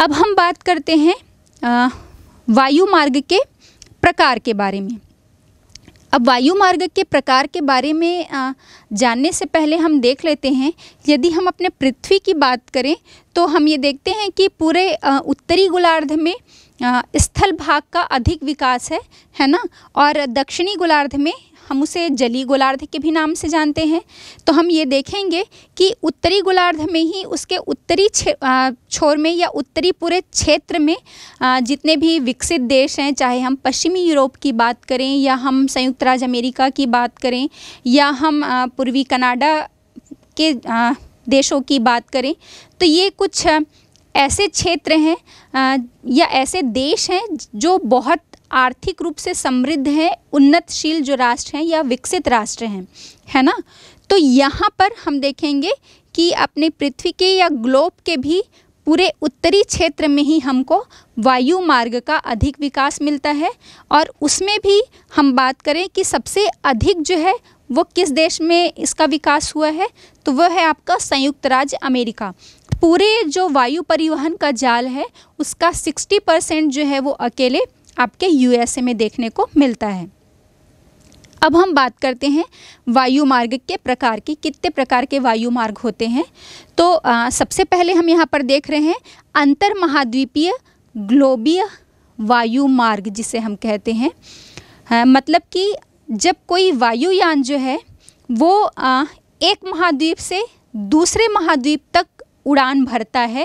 अब हम बात करते हैं वायु मार्ग के प्रकार के बारे में अब वायु मार्ग के प्रकार के बारे में जानने से पहले हम देख लेते हैं यदि हम अपने पृथ्वी की बात करें तो हम ये देखते हैं कि पूरे उत्तरी गोलार्ध में स्थल भाग का अधिक विकास है है ना और दक्षिणी गोलार्ध में हम उसे जली गोलार्ध के भी नाम से जानते हैं तो हम ये देखेंगे कि उत्तरी गोलार्ध में ही उसके उत्तरी छोर में या उत्तरी पूरे क्षेत्र में जितने भी विकसित देश हैं चाहे हम पश्चिमी यूरोप की बात करें या हम संयुक्त राज्य अमेरिका की बात करें या हम पूर्वी कनाडा के देशों की बात करें तो ये कुछ ऐसे क्षेत्र हैं या ऐसे देश हैं जो बहुत आर्थिक रूप से समृद्ध हैं उन्नतशील जो राष्ट्र हैं या विकसित राष्ट्र हैं है ना तो यहाँ पर हम देखेंगे कि अपने पृथ्वी के या ग्लोब के भी पूरे उत्तरी क्षेत्र में ही हमको वायु मार्ग का अधिक विकास मिलता है और उसमें भी हम बात करें कि सबसे अधिक जो है वो किस देश में इसका विकास हुआ है तो वह है आपका संयुक्त राज्य अमेरिका पूरे जो वायु परिवहन का जाल है उसका 60 परसेंट जो है वो अकेले आपके यूएसए में देखने को मिलता है अब हम बात करते हैं वायु मार्ग के प्रकार की कितने प्रकार के वायु मार्ग होते हैं तो आ, सबसे पहले हम यहाँ पर देख रहे हैं अंतर महाद्वीपीय ग्लोबीय वायु मार्ग जिसे हम कहते हैं है, मतलब कि जब कोई वायुयान जो है वो आ, एक महाद्वीप से दूसरे महाद्वीप तक उड़ान भरता है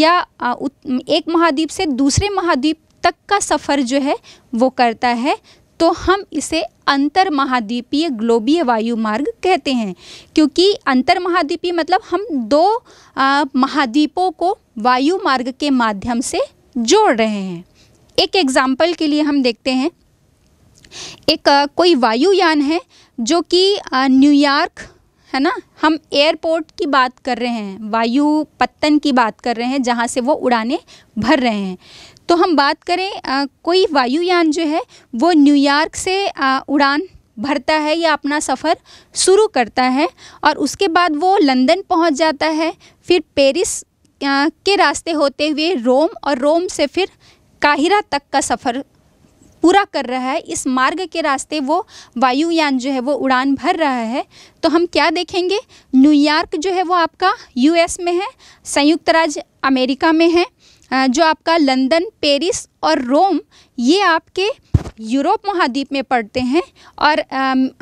या एक महाद्वीप से दूसरे महाद्वीप तक का सफ़र जो है वो करता है तो हम इसे अंतर महाद्वीपीय ग्लोबीय वायु मार्ग कहते हैं क्योंकि अंतर महाद्वीपीय मतलब हम दो महाद्वीपों को वायु मार्ग के माध्यम से जोड़ रहे हैं एक एग्ज़ाम्पल के लिए हम देखते हैं एक आ, कोई वायुयान है जो कि न्यूयॉर्क है ना हम एयरपोर्ट की बात कर रहे हैं वायु पत्तन की बात कर रहे हैं जहाँ से वो उड़ाने भर रहे हैं तो हम बात करें आ, कोई वायुयान जो है वो न्यूयॉर्क से आ, उड़ान भरता है या अपना सफ़र शुरू करता है और उसके बाद वो लंदन पहुंच जाता है फिर पेरिस के रास्ते होते हुए रोम और रोम से फिर काहिरा तक का सफ़र पूरा कर रहा है इस मार्ग के रास्ते वो वायुयान जो है वो उड़ान भर रहा है तो हम क्या देखेंगे न्यूयॉर्क जो है वो आपका यूएस में है संयुक्त राज्य अमेरिका में है जो आपका लंदन पेरिस और रोम ये आपके यूरोप महाद्वीप में पड़ते हैं और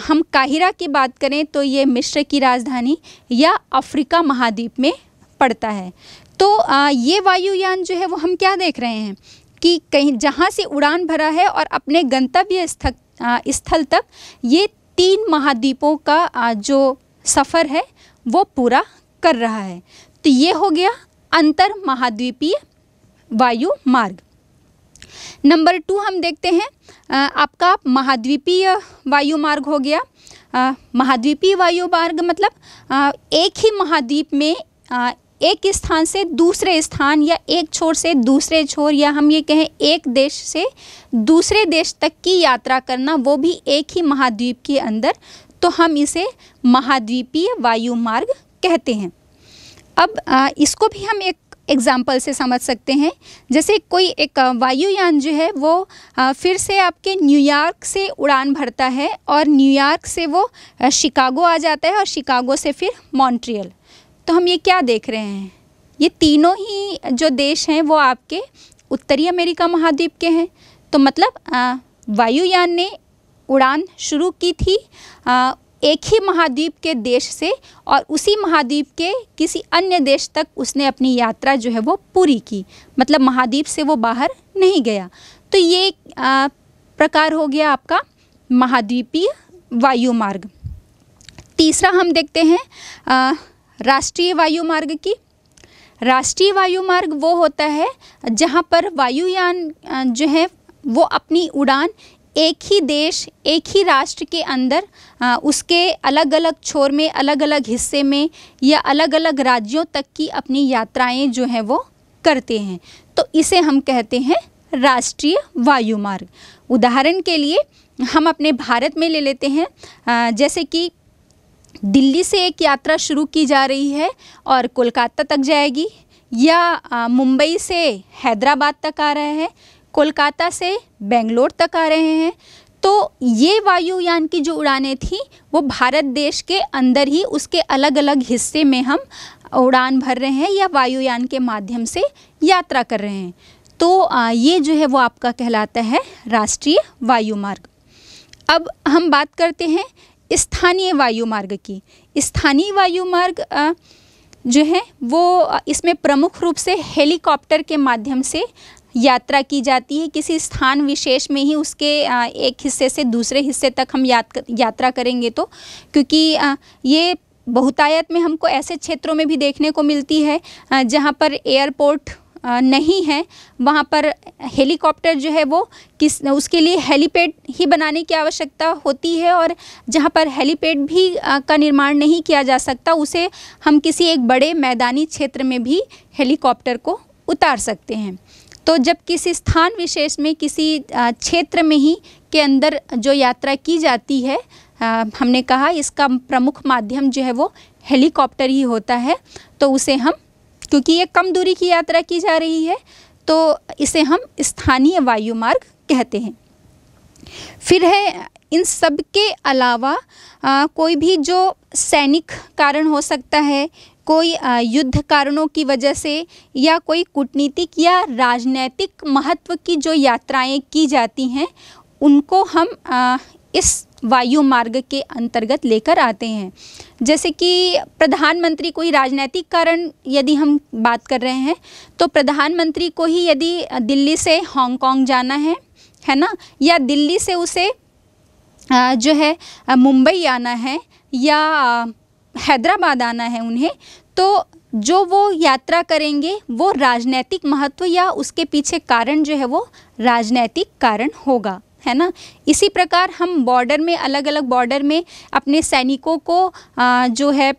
हम काहिरा की बात करें तो ये मिस्र की राजधानी या अफ्रीका महाद्वीप में पड़ता है तो ये वायुयान जो है वो हम क्या देख रहे हैं कि कहीं जहाँ से उड़ान भरा है और अपने गंतव्य स्थल तक ये तीन महाद्वीपों का जो सफ़र है वो पूरा कर रहा है तो ये हो गया अंतर महाद्वीपीय वायु मार्ग नंबर टू हम देखते हैं आपका महाद्वीपीय वायु मार्ग हो गया महाद्वीपीय वायु मार्ग मतलब एक ही महाद्वीप में एक स्थान से दूसरे स्थान या एक छोर से दूसरे छोर या हम ये कहें एक देश से दूसरे देश तक की यात्रा करना वो भी एक ही महाद्वीप के अंदर तो हम इसे महाद्वीपीय वायु मार्ग कहते हैं अब इसको भी हम एक एग्जाम्पल से समझ सकते हैं जैसे कोई एक वायुयान जो है वो फिर से आपके न्यूयॉर्क से उड़ान भरता है और न्यूयॉर्क से वो शिकागो आ जाता है और शिकागो से फिर मॉन्ट्रियल तो हम ये क्या देख रहे हैं ये तीनों ही जो देश हैं वो आपके उत्तरी अमेरिका महाद्वीप के हैं तो मतलब वायुयान ने उड़ान शुरू की थी आ, एक ही महाद्वीप के देश से और उसी महाद्वीप के किसी अन्य देश तक उसने अपनी यात्रा जो है वो पूरी की मतलब महाद्वीप से वो बाहर नहीं गया तो ये आ, प्रकार हो गया आपका महाद्वीपीय वायु मार्ग तीसरा हम देखते हैं राष्ट्रीय वायु मार्ग की राष्ट्रीय वायु मार्ग वो होता है जहाँ पर वायुयान जो है वो अपनी उड़ान एक ही देश एक ही राष्ट्र के अंदर आ, उसके अलग अलग छोर में अलग अलग हिस्से में या अलग अलग राज्यों तक की अपनी यात्राएं जो हैं वो करते हैं तो इसे हम कहते हैं राष्ट्रीय वायु मार्ग उदाहरण के लिए हम अपने भारत में ले लेते हैं आ, जैसे कि दिल्ली से एक यात्रा शुरू की जा रही है और कोलकाता तक जाएगी या मुंबई से हैदराबाद तक आ रहा है कोलकाता से बेंगलोर तक आ रहे हैं तो ये वायुयान की जो उड़ानें थी वो भारत देश के अंदर ही उसके अलग अलग हिस्से में हम उड़ान भर रहे हैं या वायुयान के माध्यम से यात्रा कर रहे हैं तो ये जो है वो आपका कहलाता है राष्ट्रीय वायु मार्ग अब हम बात करते हैं स्थानीय वायु मार्ग की स्थानीय वायु मार्ग जो है वो इसमें प्रमुख रूप से हेलीकॉप्टर के माध्यम से यात्रा की जाती है किसी स्थान विशेष में ही उसके एक हिस्से से दूसरे हिस्से तक हम यात्रा करेंगे तो क्योंकि ये बहुतायत में हमको ऐसे क्षेत्रों में भी देखने को मिलती है जहाँ पर एयरपोर्ट नहीं है वहाँ पर हेलीकॉप्टर जो है वो किस उसके लिए हेलीपैड ही बनाने की आवश्यकता होती है और जहाँ पर हेलीपैड भी का निर्माण नहीं किया जा सकता उसे हम किसी एक बड़े मैदानी क्षेत्र में भी हेलीकॉप्टर को उतार सकते हैं तो जब किसी स्थान विशेष में किसी क्षेत्र में ही के अंदर जो यात्रा की जाती है आ, हमने कहा इसका प्रमुख माध्यम जो है वो हेलीकॉप्टर ही होता है तो उसे हम क्योंकि ये कम दूरी की यात्रा की जा रही है तो इसे हम स्थानीय वायु मार्ग कहते हैं फिर है इन सब के अलावा आ, कोई भी जो सैनिक कारण हो सकता है कोई युद्ध कारणों की वजह से या कोई कूटनीतिक या राजनैतिक महत्व की जो यात्राएं की जाती हैं उनको हम इस वायु मार्ग के अंतर्गत लेकर आते हैं जैसे कि प्रधानमंत्री कोई राजनैतिक कारण यदि हम बात कर रहे हैं तो प्रधानमंत्री को ही यदि दिल्ली से हांगकांग जाना है है ना या दिल्ली से उसे जो है मुंबई आना है या हैदराबाद आना है उन्हें तो जो वो यात्रा करेंगे वो राजनैतिक महत्व या उसके पीछे कारण जो है वो राजनैतिक कारण होगा है ना इसी प्रकार हम बॉर्डर में अलग अलग बॉर्डर में अपने सैनिकों को आ, जो है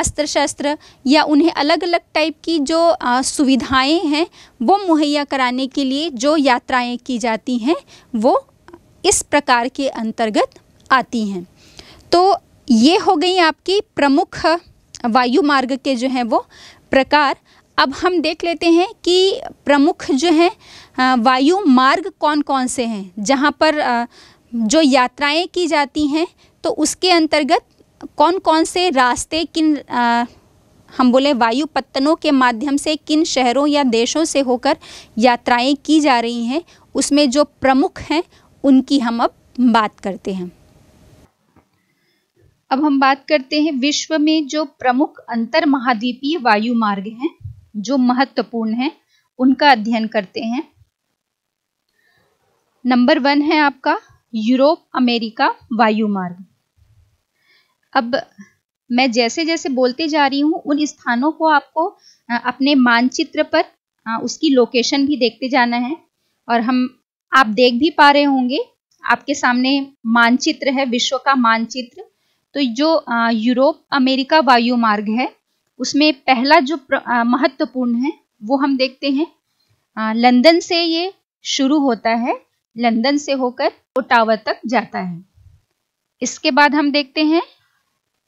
अस्त्र शस्त्र या उन्हें अलग अलग टाइप की जो आ, सुविधाएं हैं वो मुहैया कराने के लिए जो यात्राएं की जाती हैं वो इस प्रकार के अंतर्गत आती हैं तो ये हो गई आपकी प्रमुख वायु मार्ग के जो हैं वो प्रकार अब हम देख लेते हैं कि प्रमुख जो हैं वायु मार्ग कौन कौन से हैं जहाँ पर जो यात्राएं की जाती हैं तो उसके अंतर्गत कौन कौन से रास्ते किन हम बोले वायु पत्तनों के माध्यम से किन शहरों या देशों से होकर यात्राएं की जा रही हैं उसमें जो प्रमुख हैं उनकी हम अब बात करते हैं अब हम बात करते हैं विश्व में जो प्रमुख अंतर महाद्वीपीय वायु मार्ग हैं जो महत्वपूर्ण हैं उनका अध्ययन करते हैं नंबर वन है आपका यूरोप अमेरिका वायु मार्ग अब मैं जैसे जैसे बोलते जा रही हूं उन स्थानों को आपको अपने मानचित्र पर उसकी लोकेशन भी देखते जाना है और हम आप देख भी पा रहे होंगे आपके सामने मानचित्र है विश्व का मानचित्र तो जो यूरोप अमेरिका वायु मार्ग है उसमें पहला जो महत्वपूर्ण है वो हम देखते हैं लंदन से ये शुरू होता है लंदन से होकर ओटावा तक जाता है इसके बाद हम देखते हैं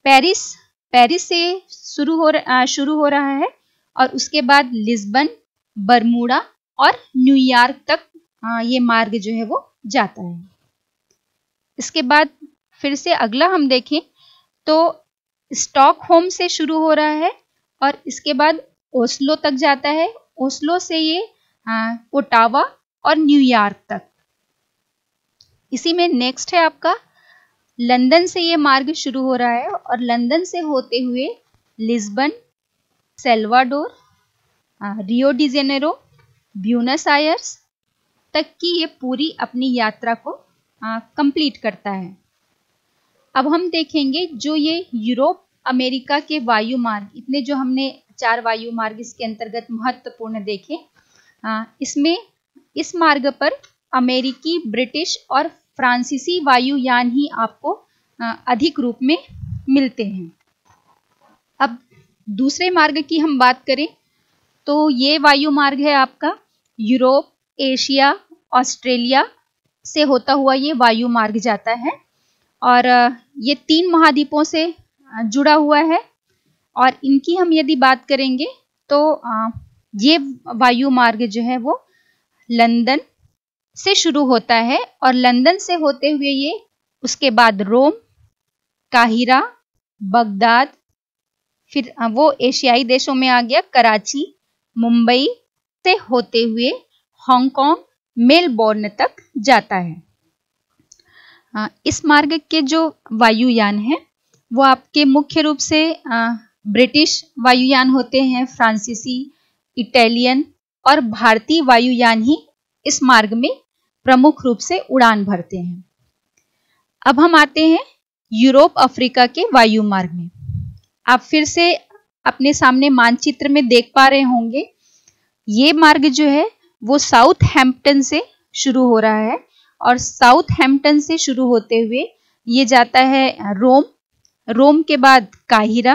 पेरिस पेरिस से शुरू हो रहा शुरू हो रहा है और उसके बाद लिस्बन बरमूडा और न्यूयॉर्क तक आ, ये मार्ग जो है वो जाता है इसके बाद फिर से अगला हम देखें तो स्टॉकहोम से शुरू हो रहा है और इसके बाद ओस्लो तक जाता है ओस्लो से ये ओटावा और न्यूयॉर्क तक इसी में नेक्स्ट है आपका लंदन से ये मार्ग शुरू हो रहा है और लंदन से होते हुए Lisbon Salvador Rio de Janeiro Buenos Aires तक की ये पूरी अपनी यात्रा को कंप्लीट करता है अब हम देखेंगे जो ये यूरोप अमेरिका के वायु मार्ग इतने जो हमने चार वायु मार्ग इसके अंतर्गत महत्वपूर्ण देखे इसमें इस मार्ग पर अमेरिकी ब्रिटिश और फ्रांसीसी वायुयान ही आपको अधिक रूप में मिलते हैं अब दूसरे मार्ग की हम बात करें तो ये वायु मार्ग है आपका यूरोप एशिया ऑस्ट्रेलिया से होता हुआ ये वायु मार्ग जाता है और ये तीन महाद्वीपों से जुड़ा हुआ है और इनकी हम यदि बात करेंगे तो ये वायु मार्ग जो है वो लंदन से शुरू होता है और लंदन से होते हुए ये उसके बाद रोम काहिरा बगदाद फिर वो एशियाई देशों में आ गया कराची मुंबई से होते हुए हांगकांग मेलबोर्न तक जाता है इस मार्ग के जो वायुयान हैं वो आपके मुख्य रूप से ब्रिटिश वायुयान होते हैं फ्रांसीसी इटालियन और भारतीय वायुयान ही इस मार्ग में प्रमुख रूप से उड़ान भरते हैं अब हम आते हैं यूरोप अफ्रीका के वायु मार्ग में आप फिर से अपने सामने मानचित्र में देख पा रहे होंगे ये मार्ग जो है वो साउथ हेम्पटन से शुरू हो रहा है और साउथ हेम्पटन से शुरू होते हुए ये जाता है रोम रोम के बाद काहिरा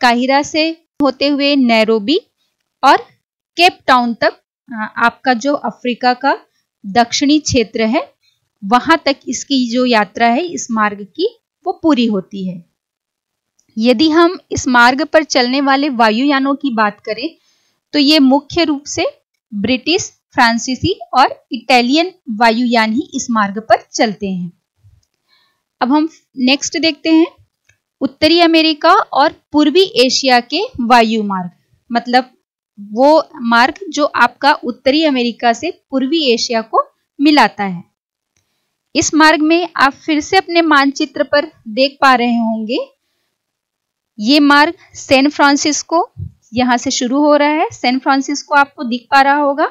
काहिरा से होते हुए नैरोबी और केप टाउन तक आपका जो अफ्रीका का दक्षिणी क्षेत्र है वहां तक इसकी जो यात्रा है इस मार्ग की वो पूरी होती है यदि हम इस मार्ग पर चलने वाले वायुयानों की बात करें तो ये मुख्य रूप से ब्रिटिश फ्रांसीसी और इटालियन वायुयान ही इस मार्ग पर चलते हैं अब हम नेक्स्ट देखते हैं उत्तरी अमेरिका और पूर्वी एशिया के वायु मार्ग मतलब वो मार्ग जो आपका उत्तरी अमेरिका से पूर्वी एशिया को मिलाता है इस मार्ग में आप फिर से अपने मानचित्र पर देख पा रहे होंगे ये मार्ग सैन फ्रांसिस्को यहाँ से शुरू हो रहा है सैन फ्रांसिस्को आपको दिख पा रहा होगा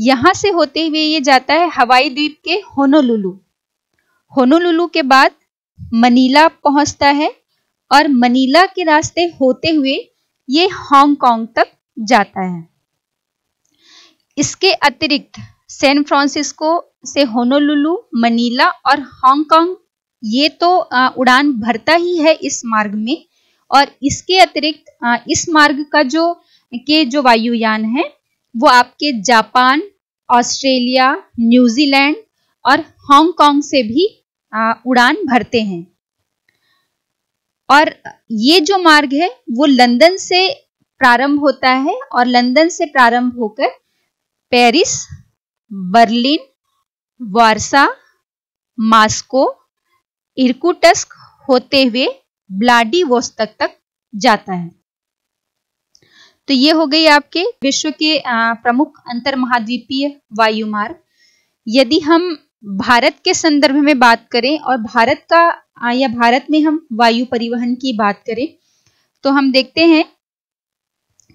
यहाँ से होते हुए ये जाता है हवाई द्वीप के होनोलुलु होनोलुलु के बाद मनीला पहुंचता है और मनीला के रास्ते होते हुए ये हांगकांग तक जाता है इसके अतिरिक्त सैन फ्रांसिस्को से होनोलुलु मनीला और हांगकांग ये तो उड़ान भरता ही है इस मार्ग में और इसके अतिरिक्त इस मार्ग का जो के जो वायुयान है वो आपके जापान ऑस्ट्रेलिया न्यूजीलैंड और हांगकांग से भी उड़ान भरते हैं और ये जो मार्ग है वो लंदन से प्रारंभ होता है और लंदन से प्रारंभ होकर Paris Berlin Warsaw Moscow Irkutsk होते हुए वोस्तक तक जाता है तो ये हो गई आपके विश्व के प्रमुख अंतर महाद्वीपीय वायु मार्ग यदि हम भारत के संदर्भ में बात करें और भारत का या भारत में हम वायु परिवहन की बात करें तो हम देखते हैं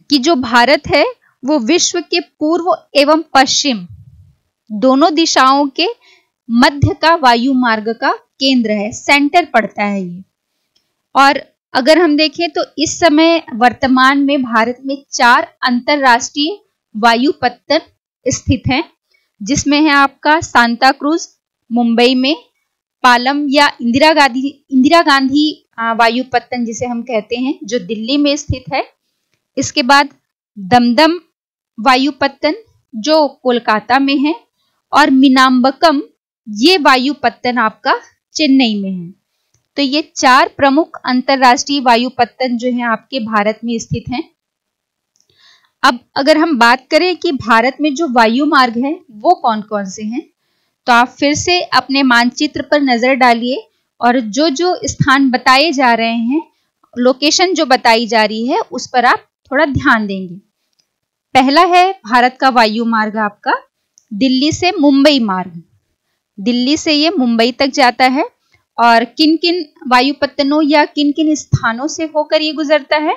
कि जो भारत है वो विश्व के पूर्व एवं पश्चिम दोनों दिशाओं के मध्य का वायु मार्ग का केंद्र है सेंटर पड़ता है ये और अगर हम देखें तो इस समय वर्तमान में भारत में चार अंतरराष्ट्रीय वायुपत्तन स्थित हैं जिसमें है आपका सांता क्रूज मुंबई में पालम या इंदिरा गांधी इंदिरा गांधी वायुपत्तन जिसे हम कहते हैं जो दिल्ली में स्थित है इसके बाद दमदम वायुपत्तन जो कोलकाता में है और मीनाम्बकम ये वायुपत्तन आपका चेन्नई में है तो ये चार प्रमुख अंतरराष्ट्रीय वायुपत्तन जो है आपके भारत में स्थित हैं अब अगर हम बात करें कि भारत में जो वायु मार्ग है वो कौन कौन से हैं तो आप फिर से अपने मानचित्र पर नजर डालिए और जो जो स्थान बताए जा रहे हैं लोकेशन जो बताई जा रही है उस पर आप थोड़ा ध्यान देंगे पहला है भारत का वायु मार्ग आपका दिल्ली से मुंबई मार्ग दिल्ली से ये मुंबई तक जाता है और किन किन वायुपत्तनों या किन किन स्थानों से होकर ये गुजरता है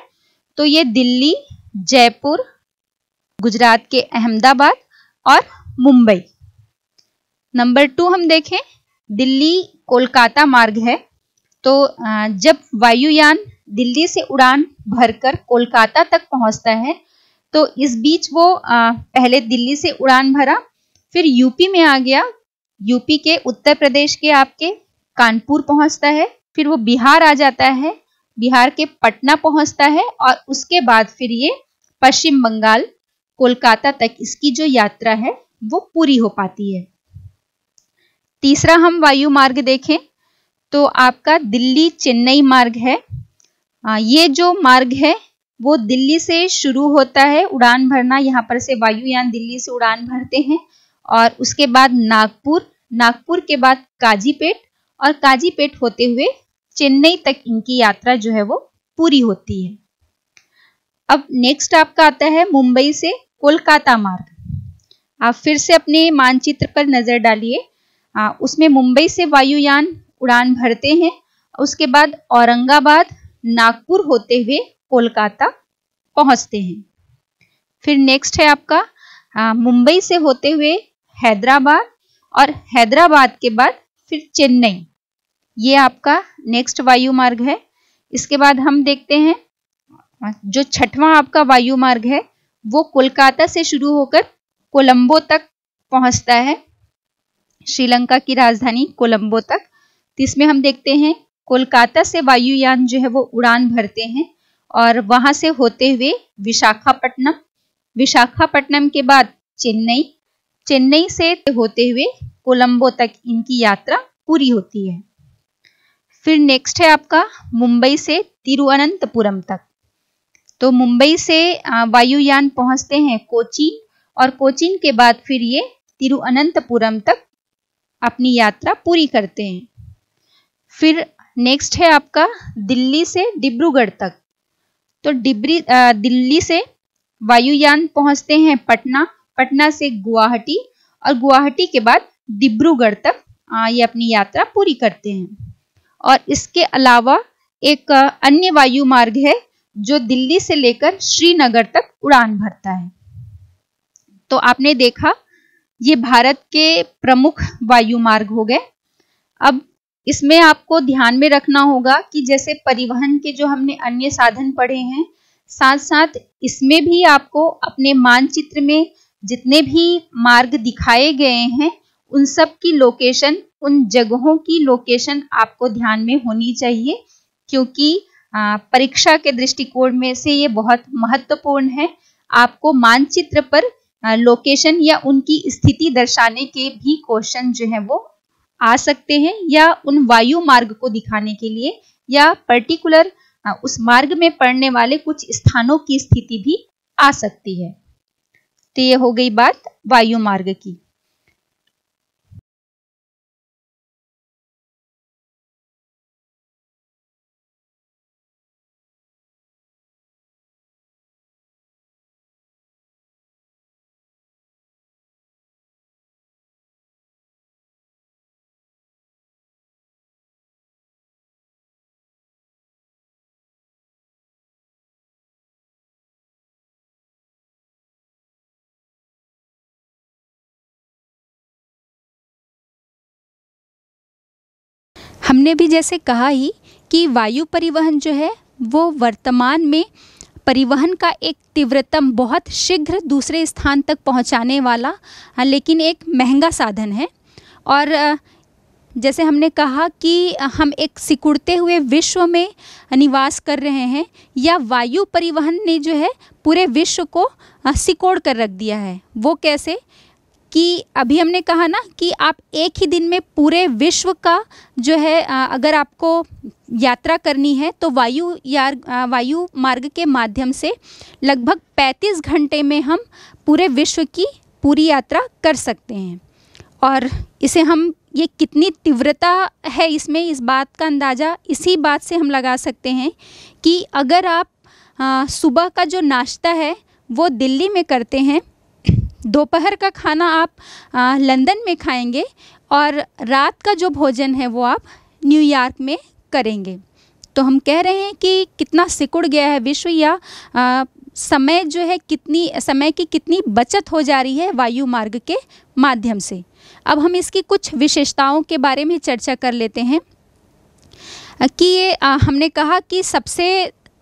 तो ये दिल्ली जयपुर गुजरात के अहमदाबाद और मुंबई नंबर टू हम देखें दिल्ली कोलकाता मार्ग है तो जब वायुयान दिल्ली से उड़ान भरकर कोलकाता तक पहुंचता है तो इस बीच वो पहले दिल्ली से उड़ान भरा फिर यूपी में आ गया यूपी के उत्तर प्रदेश के आपके कानपुर पहुंचता है फिर वो बिहार आ जाता है बिहार के पटना पहुंचता है और उसके बाद फिर ये पश्चिम बंगाल कोलकाता तक इसकी जो यात्रा है वो पूरी हो पाती है तीसरा हम वायु मार्ग देखें तो आपका दिल्ली चेन्नई मार्ग है आ, ये जो मार्ग है वो दिल्ली से शुरू होता है उड़ान भरना यहाँ पर से वायुयान दिल्ली से उड़ान भरते हैं और उसके बाद नागपुर नागपुर के बाद काजीपेट और काजीपेट होते हुए चेन्नई तक इनकी यात्रा जो है वो पूरी होती है अब नेक्स्ट आपका आता है मुंबई से कोलकाता मार्ग आप फिर से अपने मानचित्र पर नजर डालिए उसमें मुंबई से वायुयान उड़ान भरते हैं उसके बाद औरंगाबाद नागपुर होते हुए कोलकाता पहुंचते हैं फिर नेक्स्ट है आपका मुंबई से होते हुए हैदराबाद और हैदराबाद के बाद फिर चेन्नई ये आपका नेक्स्ट वायु मार्ग है इसके बाद हम देखते हैं जो छठवां आपका वायु मार्ग है वो कोलकाता से शुरू होकर कोलंबो तक पहुंचता है श्रीलंका की राजधानी कोलंबो तक तो इसमें हम देखते हैं कोलकाता से वायुयान जो है वो उड़ान भरते हैं और वहां से होते हुए विशाखापट्टनम विशाखापट्टनम के बाद चेन्नई चेन्नई से होते हुए कोलंबो तक इनकी यात्रा पूरी होती है फिर नेक्स्ट है आपका मुंबई से तिरुअनंतपुरम तक तो मुंबई से वायुयान पहुंचते हैं कोचीन और कोचीन के बाद फिर ये तिरुअनंतपुरम तक अपनी यात्रा पूरी करते हैं फिर नेक्स्ट है आपका दिल्ली से डिब्रूगढ़ तक तो डिब्री दिल्ली से वायुयान पहुंचते हैं पटना पटना से गुवाहाटी और गुवाहाटी के बाद डिब्रूगढ़ तक ये अपनी यात्रा पूरी करते हैं और इसके अलावा एक अन्य वायु मार्ग है जो दिल्ली से लेकर श्रीनगर तक उड़ान भरता है तो आपने देखा ये भारत के प्रमुख वायु मार्ग हो गए अब इसमें आपको ध्यान में रखना होगा कि जैसे परिवहन के जो हमने अन्य साधन पढ़े हैं साथ साथ इसमें भी आपको अपने मानचित्र में जितने भी मार्ग दिखाए गए हैं उन सब की लोकेशन उन जगहों की लोकेशन आपको ध्यान में होनी चाहिए क्योंकि परीक्षा के दृष्टिकोण में से ये बहुत महत्वपूर्ण है आपको मानचित्र पर लोकेशन या उनकी स्थिति दर्शाने के भी क्वेश्चन जो है वो आ सकते हैं या उन वायु मार्ग को दिखाने के लिए या पर्टिकुलर उस मार्ग में पड़ने वाले कुछ स्थानों की स्थिति भी आ सकती है तो ये हो गई बात वायु मार्ग की हमने भी जैसे कहा ही कि वायु परिवहन जो है वो वर्तमान में परिवहन का एक तीव्रतम बहुत शीघ्र दूसरे स्थान तक पहुंचाने वाला हाँ, लेकिन एक महंगा साधन है और जैसे हमने कहा कि हम एक सिकुड़ते हुए विश्व में निवास कर रहे हैं या वायु परिवहन ने जो है पूरे विश्व को सिकोड़ कर रख दिया है वो कैसे कि अभी हमने कहा ना कि आप एक ही दिन में पूरे विश्व का जो है अगर आपको यात्रा करनी है तो वायु यार वायु मार्ग के माध्यम से लगभग 35 घंटे में हम पूरे विश्व की पूरी यात्रा कर सकते हैं और इसे हम ये कितनी तीव्रता है इसमें इस बात का अंदाज़ा इसी बात से हम लगा सकते हैं कि अगर आप सुबह का जो नाश्ता है वो दिल्ली में करते हैं दोपहर का खाना आप लंदन में खाएंगे और रात का जो भोजन है वो आप न्यूयॉर्क में करेंगे तो हम कह रहे हैं कि कितना सिकुड़ गया है विश्व या आ, समय जो है कितनी समय की कितनी बचत हो जा रही है वायु मार्ग के माध्यम से अब हम इसकी कुछ विशेषताओं के बारे में चर्चा कर लेते हैं कि ये आ, हमने कहा कि सबसे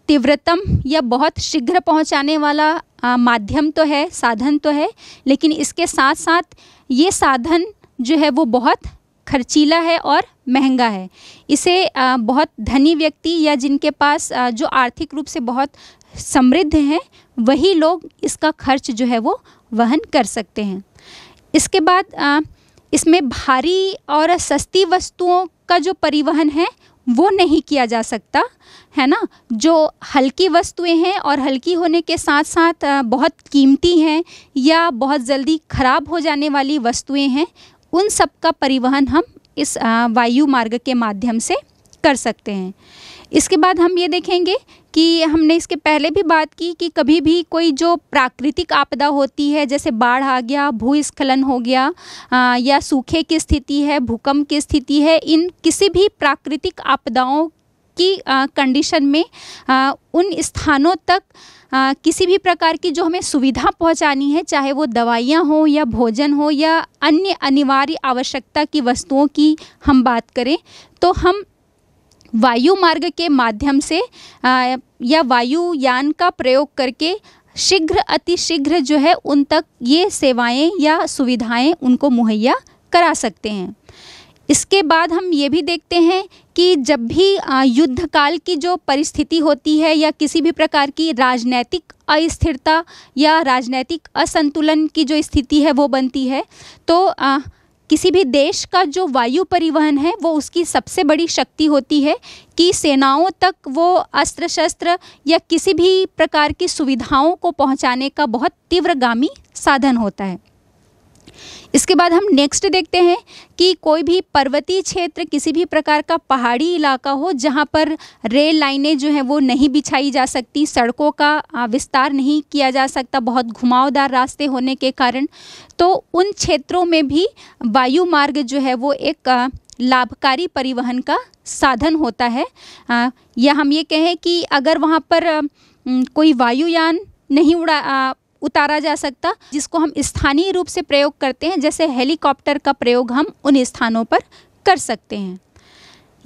तीव्रतम या बहुत शीघ्र पहुंचाने वाला आ, माध्यम तो है साधन तो है लेकिन इसके साथ साथ ये साधन जो है वो बहुत खर्चीला है और महंगा है इसे आ, बहुत धनी व्यक्ति या जिनके पास आ, जो आर्थिक रूप से बहुत समृद्ध हैं वही लोग इसका खर्च जो है वो वहन कर सकते हैं इसके बाद इसमें भारी और सस्ती वस्तुओं का जो परिवहन है वो नहीं किया जा सकता है ना जो हल्की वस्तुएं हैं और हल्की होने के साथ साथ बहुत कीमती हैं या बहुत जल्दी ख़राब हो जाने वाली वस्तुएं हैं उन सब का परिवहन हम इस वायु मार्ग के माध्यम से कर सकते हैं इसके बाद हम ये देखेंगे कि हमने इसके पहले भी बात की कि कभी भी कोई जो प्राकृतिक आपदा होती है जैसे बाढ़ आ गया भूस्खलन हो गया आ, या सूखे की स्थिति है भूकंप की स्थिति है इन किसी भी प्राकृतिक आपदाओं की कंडीशन में आ, उन स्थानों तक आ, किसी भी प्रकार की जो हमें सुविधा पहुंचानी है चाहे वो दवाइयां हो या भोजन हो या अन्य अनिवार्य आवश्यकता की वस्तुओं की हम बात करें तो हम वायु मार्ग के माध्यम से आ, या वायुयान का प्रयोग करके शीघ्र अतिशीघ्र जो है उन तक ये सेवाएं या सुविधाएं उनको मुहैया करा सकते हैं इसके बाद हम ये भी देखते हैं कि जब भी युद्ध काल की जो परिस्थिति होती है या किसी भी प्रकार की राजनैतिक अस्थिरता या राजनैतिक असंतुलन की जो स्थिति है वो बनती है तो किसी भी देश का जो वायु परिवहन है वो उसकी सबसे बड़ी शक्ति होती है कि सेनाओं तक वो अस्त्र शस्त्र या किसी भी प्रकार की सुविधाओं को पहुंचाने का बहुत तीव्रगामी साधन होता है इसके बाद हम नेक्स्ट देखते हैं कि कोई भी पर्वतीय क्षेत्र किसी भी प्रकार का पहाड़ी इलाका हो जहाँ पर रेल लाइनें जो हैं वो नहीं बिछाई जा सकती सड़कों का विस्तार नहीं किया जा सकता बहुत घुमावदार रास्ते होने के कारण तो उन क्षेत्रों में भी वायु मार्ग जो है वो एक लाभकारी परिवहन का साधन होता है या हम ये कहें कि अगर वहाँ पर कोई वायुयान नहीं उड़ा उतारा जा सकता जिसको हम स्थानीय रूप से प्रयोग करते हैं जैसे हेलीकॉप्टर का प्रयोग हम उन स्थानों पर कर सकते हैं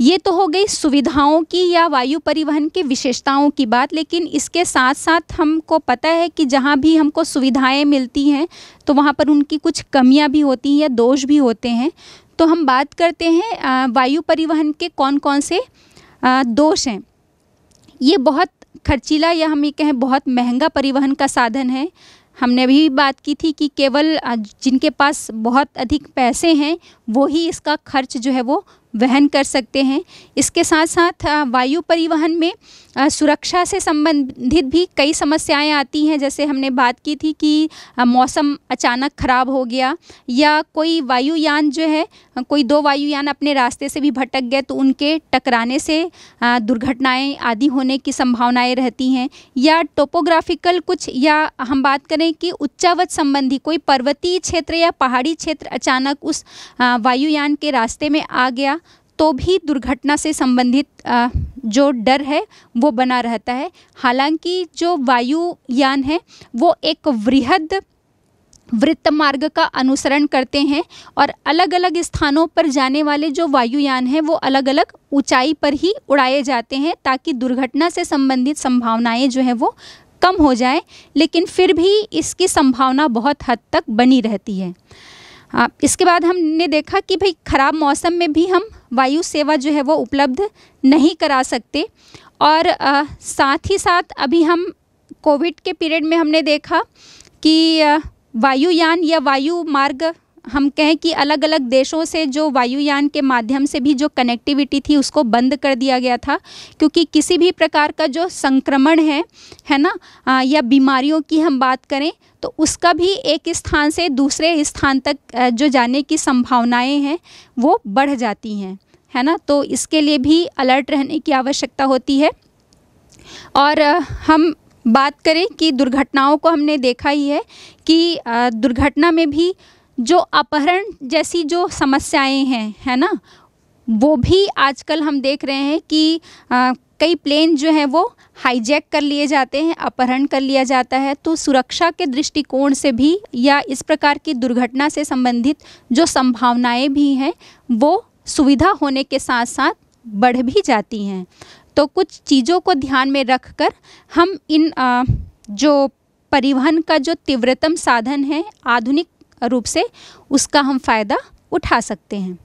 ये तो हो गई सुविधाओं की या वायु परिवहन की विशेषताओं की बात लेकिन इसके साथ साथ हमको पता है कि जहाँ भी हमको सुविधाएं मिलती हैं तो वहाँ पर उनकी कुछ कमियाँ भी होती हैं या दोष भी होते हैं तो हम बात करते हैं वायु परिवहन के कौन कौन से दोष हैं ये बहुत खर्चीला या हम ये कहें बहुत महंगा परिवहन का साधन है हमने अभी बात की थी कि केवल जिनके पास बहुत अधिक पैसे हैं वो ही इसका खर्च जो है वो वहन कर सकते हैं इसके साथ साथ वायु परिवहन में सुरक्षा से संबंधित भी कई समस्याएं आती हैं जैसे हमने बात की थी कि मौसम अचानक ख़राब हो गया या कोई वायुयान जो है कोई दो वायुयान अपने रास्ते से भी भटक गए तो उनके टकराने से दुर्घटनाएं आदि होने की संभावनाएं रहती हैं या टोपोग्राफिकल कुछ या हम बात करें कि उच्चावच संबंधी कोई पर्वतीय क्षेत्र या पहाड़ी क्षेत्र अचानक उस वायुयान के रास्ते में आ गया तो भी दुर्घटना से संबंधित जो डर है वो बना रहता है हालांकि जो वायुयान है वो एक वृहद वृत्त मार्ग का अनुसरण करते हैं और अलग अलग स्थानों पर जाने वाले जो वायुयान हैं वो अलग अलग ऊंचाई पर ही उड़ाए जाते हैं ताकि दुर्घटना से संबंधित संभावनाएं जो हैं वो कम हो जाए लेकिन फिर भी इसकी संभावना बहुत हद तक बनी रहती है आप इसके बाद हमने देखा कि भाई ख़राब मौसम में भी हम वायु सेवा जो है वो उपलब्ध नहीं करा सकते और आ, साथ ही साथ अभी हम कोविड के पीरियड में हमने देखा कि वायुयान या वायु मार्ग हम कहें कि अलग अलग देशों से जो वायुयान के माध्यम से भी जो कनेक्टिविटी थी उसको बंद कर दिया गया था क्योंकि किसी भी प्रकार का जो संक्रमण है है ना आ, या बीमारियों की हम बात करें तो उसका भी एक स्थान से दूसरे स्थान तक जो जाने की संभावनाएं हैं वो बढ़ जाती हैं है ना तो इसके लिए भी अलर्ट रहने की आवश्यकता होती है और हम बात करें कि दुर्घटनाओं को हमने देखा ही है कि दुर्घटना में भी जो अपहरण जैसी जो समस्याएं हैं है ना वो भी आजकल हम देख रहे हैं कि आ, कई प्लेन जो है वो हाईजैक कर लिए जाते हैं अपहरण कर लिया जाता है तो सुरक्षा के दृष्टिकोण से भी या इस प्रकार की दुर्घटना से संबंधित जो संभावनाएं भी हैं वो सुविधा होने के साथ साथ बढ़ भी जाती हैं तो कुछ चीज़ों को ध्यान में रखकर हम इन आ, जो परिवहन का जो तीव्रतम साधन है आधुनिक रूप से उसका हम फ़ायदा उठा सकते हैं